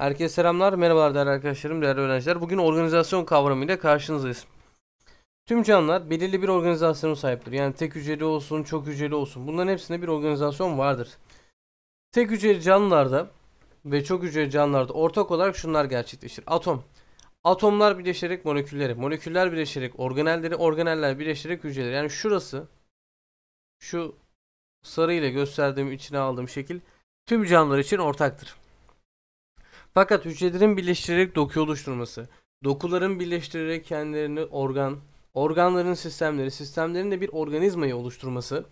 Herkese selamlar, merhabalar değerli arkadaşlarım, değerli öğrenciler. Bugün organizasyon kavramıyla karşınızdayız. Tüm canlılar belirli bir organizasyona sahiptir. Yani tek hücreli olsun, çok hücreli olsun. Bunların hepsinde bir organizasyon vardır. Tek hücreli canlılarda ve çok hücreli canlılarda ortak olarak şunlar gerçekleşir. Atom. Atomlar birleşerek molekülleri, moleküller birleşerek organelleri, organeller birleşerek hücreleri. Yani şurası, şu sarı ile gösterdiğim içine aldığım şekil tüm canlılar için ortaktır. Fakat hücrelerin birleştirerek doku oluşturması, dokuların birleştirerek kendilerini organ, organların sistemleri, sistemlerin de bir organizmayı oluşturması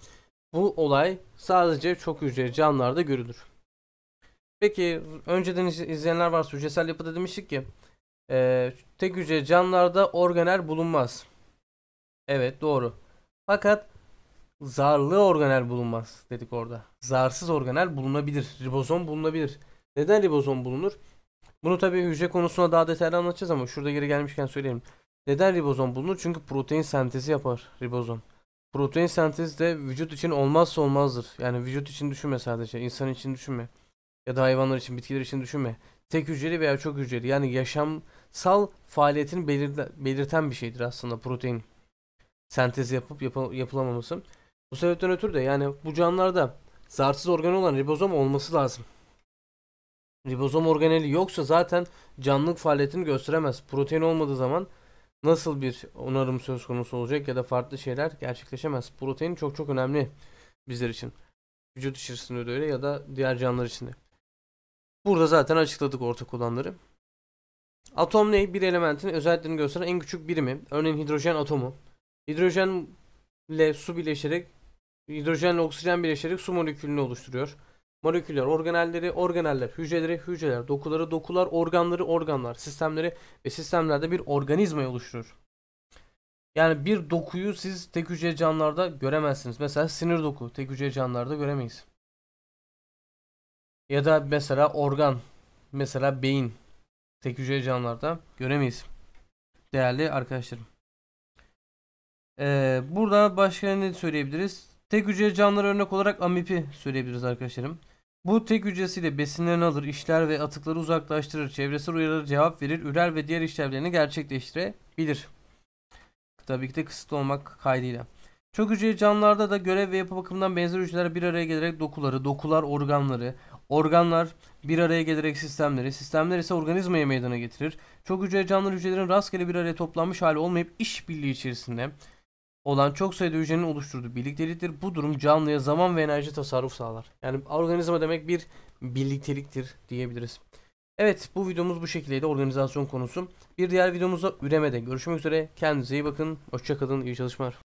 bu olay sadece çok hücreli canlılarda görülür. Peki önceden izleyenler varsa hücresel yapıda demiştik ki e, tek hücre canlılarda organel bulunmaz. Evet doğru. Fakat zarlı organel bulunmaz dedik orada. Zarsız organel bulunabilir. Ribozom bulunabilir. Neden ribozom bulunur? Bunu tabii hücre konusuna daha detaylı anlatacağız ama şurada geri gelmişken söyleyeyim. Neden ribozom bulunur? Çünkü protein sentezi yapar ribozom. Protein sentezi de vücut için olmazsa olmazdır. Yani vücut için düşünme sadece. insan için düşünme. Ya da hayvanlar için, bitkiler için düşünme. Tek hücreli veya çok hücreli. Yani yaşamsal faaliyetini belirten bir şeydir aslında protein sentezi yapıp yap- yapılamaması. Bu sebepten ötürü de yani bu canlılarda zarsız organ olan ribozom olması lazım. Ribozom organeli yoksa zaten canlılık faaliyetini gösteremez. Protein olmadığı zaman nasıl bir onarım söz konusu olacak ya da farklı şeyler gerçekleşemez. Protein çok çok önemli bizler için. Vücut içerisinde de öyle ya da diğer canlılar içinde. Burada zaten açıkladık ortak olanları. Atom ne? Bir elementin özelliklerini gösteren en küçük birimi. Örneğin hidrojen atomu. Hidrojenle su birleşerek, hidrojenle oksijen birleşerek su molekülünü oluşturuyor moleküller organelleri, organeller hücreleri, hücreler dokuları, dokular organları, organlar sistemleri ve sistemlerde bir organizma oluşturur. Yani bir dokuyu siz tek hücre canlılarda göremezsiniz. Mesela sinir doku tek hücre canlılarda göremeyiz. Ya da mesela organ, mesela beyin tek hücre canlılarda göremeyiz. Değerli arkadaşlarım. Ee, burada başka ne söyleyebiliriz? Tek hücre canlılara örnek olarak amipi söyleyebiliriz arkadaşlarım. Bu tek hücresiyle besinlerini alır, işler ve atıkları uzaklaştırır, çevresel uyarılara cevap verir, ürer ve diğer işlevlerini gerçekleştirebilir. Tabii ki de kısıtlı olmak kaydıyla. Çok hücreli canlılarda da görev ve yapı bakımından benzer hücreler bir araya gelerek dokuları, dokular organları, organlar bir araya gelerek sistemleri, sistemler ise organizmayı meydana getirir. Çok hücreli canlı hücrelerin rastgele bir araya toplanmış hali olmayıp işbirliği içerisinde olan çok sayıda hücrenin oluşturduğu birlikteliktir. Bu durum canlıya zaman ve enerji tasarruf sağlar. Yani organizma demek bir birlikteliktir diyebiliriz. Evet bu videomuz bu şekildeydi organizasyon konusu. Bir diğer videomuzda üremede görüşmek üzere. Kendinize iyi bakın. Hoşçakalın. İyi çalışmalar.